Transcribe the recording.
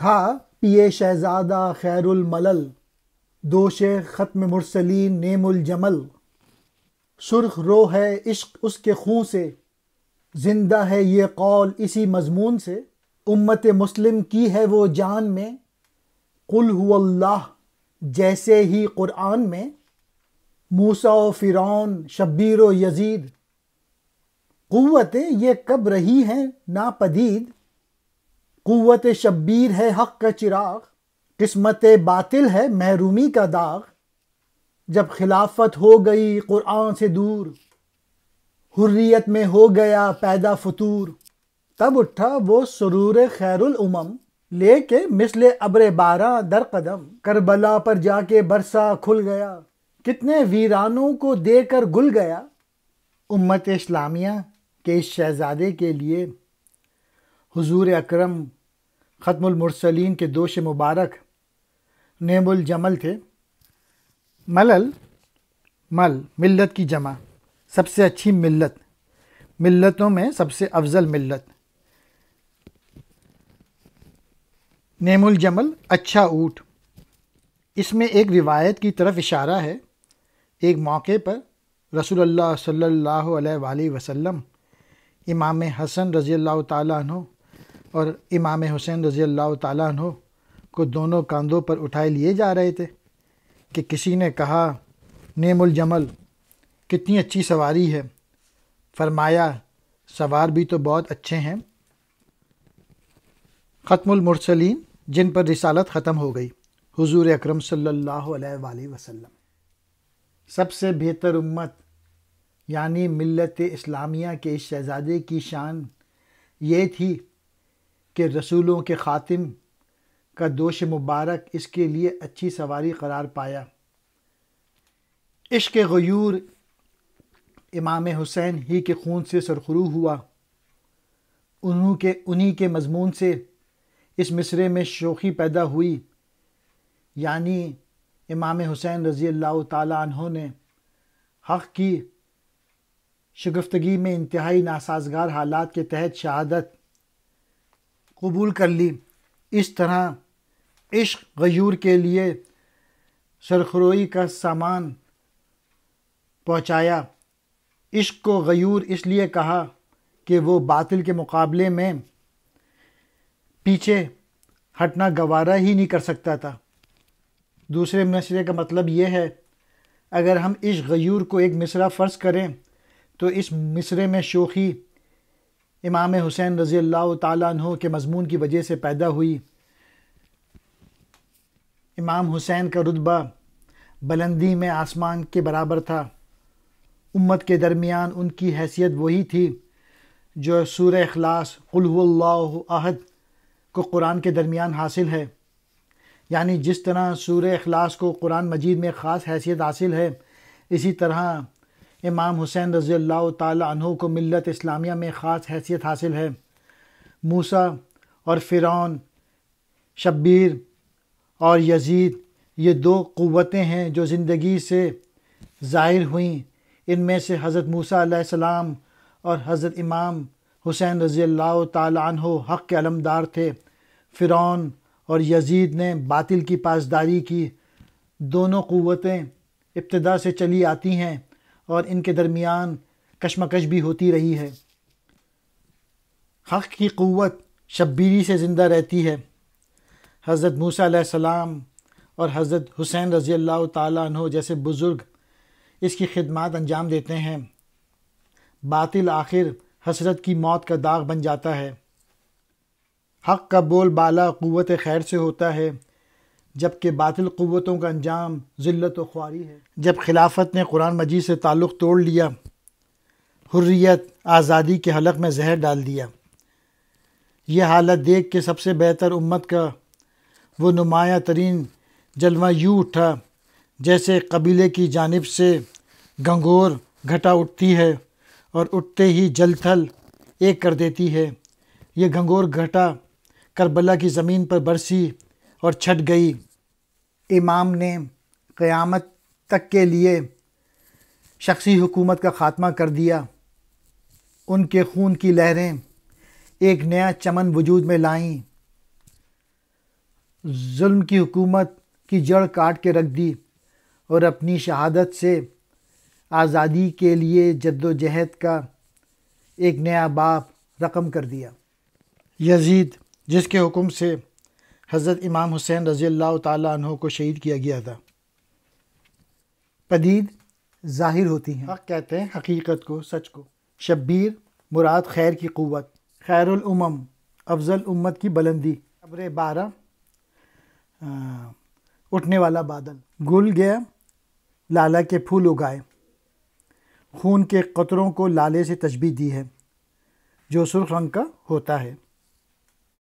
था पिए शहजादा खैरुल मलल शेख ख़त्म मुरसलीन नेमुल जमल सुर्ख रो है इश्क उसके खूँ से जिंदा है ये कौल इसी मजमून से उम्मत मुस्लिम की है वो जान में कुल हुल्लाह जैसे ही क़ुरान में मूसा व फ़िरौन शब्बीर व यजीद क़वतें ये कब रही हैं नापदीद कुत शब्बीर है हक का चिराग किस्मत बातिल है महरूमी का दाग जब खिलाफत हो गई कुरान से दूर हुर्रियत में हो गया पैदा फतूर तब उठा वो सरूर खैरुल उमम लेके मिसल अब्र बारा दर कदम करबला पर जाके बरसा खुल गया कितने वीरानों को देकर गुल गया उम्मत इस्लामिया के इस शहज़ादे के लिए हुजूर अकरम ख़तमसलिन के दोष मुबारक नेमुल जमल थे मलल मल मिल्लत की जमा सबसे अच्छी मिल्लत मिल्लतों में सबसे अफजल मिल्लत नेमुल जमल अच्छा ऊट इसमें एक रिवायत की तरफ इशारा है एक मौके पर रसूलुल्लाह सल्लल्लाहु अलैहि वसल्लम इमाम हसन रज़ी अल्लाह तु और इमाम हुसैन रज़ी अल्लाह तु को दोनों कांधों पर उठाए लिए जा रहे थे कि किसी ने कहा जमल कितनी अच्छी सवारी है फरमाया सवार भी तो बहुत अच्छे हैं ख़त्मुलमरसलिन जिन पर रिसालत ख़त्म हो गई हुजूर अकरम सल्लल्लाहु अलैहि वसल्लम सबसे बेहतर उम्मत यानी मिलत इस्लामिया के इस शहज़ादे की शान ये थी कि रसूलों के ख़ातिम का दोष मुबारक इसके लिए अच्छी सवारी करार पाया इश्क गयूर इमाम हुसैन ही के खून से सरखरू हुआ उन्हों के उन्हीं के मजमून से इस मिसरे में शोखी पैदा हुई यानी इमाम हुसैन रज़ी अल्लाह तहों ने हक़ की शगफ्तगी में इंतहाई नासाजगार हालात के तहत शहादत कबूल कर ली इस तरह इश्क गयूर के लिए सरखरोई का सामान पहुँचाया इश्क को गयूर इसलिए कहा कि वो बातिल के मुकाबले में पीछे हटना गवारा ही नहीं कर सकता था दूसरे मशरे का मतलब ये है अगर हम इश्क गयूर को एक मिसरा फ़र्ज़ करें तो इस मिसरे में शोखी इमाम हुसैन रज़ी अल्लाह तु के मजमून की वजह से पैदा हुई इमाम हुसैन का रुतबा बुलंदी में आसमान के बराबर था उम्मत के दरमियान उनकी हैसियत वही थी जो सूर अखलास अहद को कुरान के दरमियान हासिल है यानी जिस तरह सूर अखलास को कुरान मजीद में ख़ास हैसियत हासिल है इसी तरह इमाम हुसैन रज़ी अल्लाह तहों को मिलत इस्लामिया में ख़ास हैसियत हासिल है मूसा और फ़िरौन शब्बीर और यजीद ये दो क़वतें हैं जो ज़िंदगी से ज़ाहिर हुई इनमें से हज़रत मूसा और हज़रत इमाम हुसैन रज़ी अल्लाह तहों हक़ के अलमदार थे फ़िरौन और यजीद ने बातिल की पासदारी की दोनों क़वतें इब्तदा से चली आती हैं और इनके दरमियान कशमकश भी होती रही है हक़ की क़वत शब्बीरी से ज़िंदा रहती है हज़रत मूसा सलाम और हज़रत हुसैन रज़ी अल्लाह जैसे बुज़ुर्ग इसकी खिदमत अंजाम देते हैं बातिल आखिर हसरत की मौत का दाग बन जाता है हक़ का बोल बाला क़वत खैर से होता है जबकि बातिल क़वतों का अंजाम ज़िल्त व ख्वारी है जब खिलाफत ने कुरान मजीद से ताल्लुक़ तोड़ लिया हुर्रियत आज़ादी के हलक में जहर डाल दिया यह हालत देख के सबसे बेहतर उम्मत का वो नुमाया तरीन जलवा यूँ उठा जैसे कबीले की जानब से गंगोर घटा उठती है और उठते ही जलथल एक कर देती है ये गंगोर घटा करबला की ज़मीन पर बरसी और छट गई इमाम ने क़यामत तक के लिए शख्सी हुकूमत का ख़ात्मा कर दिया उनके खून की लहरें एक नया चमन वजूद में लाईं जुल्म की हुकूमत की जड़ काट के रख दी और अपनी शहादत से आज़ादी के लिए जद्दोजहद का एक नया बाप रकम कर दिया यजीद जिसके हुक्म से हज़रत इमाम हुसैन रज़ी अल्लाह तह को शहीद किया गया था पदीद ज़ाहिर होती हैं हक कहते हैं हकीकत को सच को शब्बीर मुराद खैर की क़वत खैरम अफजल उम्मत की बुलंदी खबर बारह उठने वाला बादल गुल गया लाला के फूल उगाए खून के कतरों को लाले से तशबी दी है जो सुर्ख रंग का होता है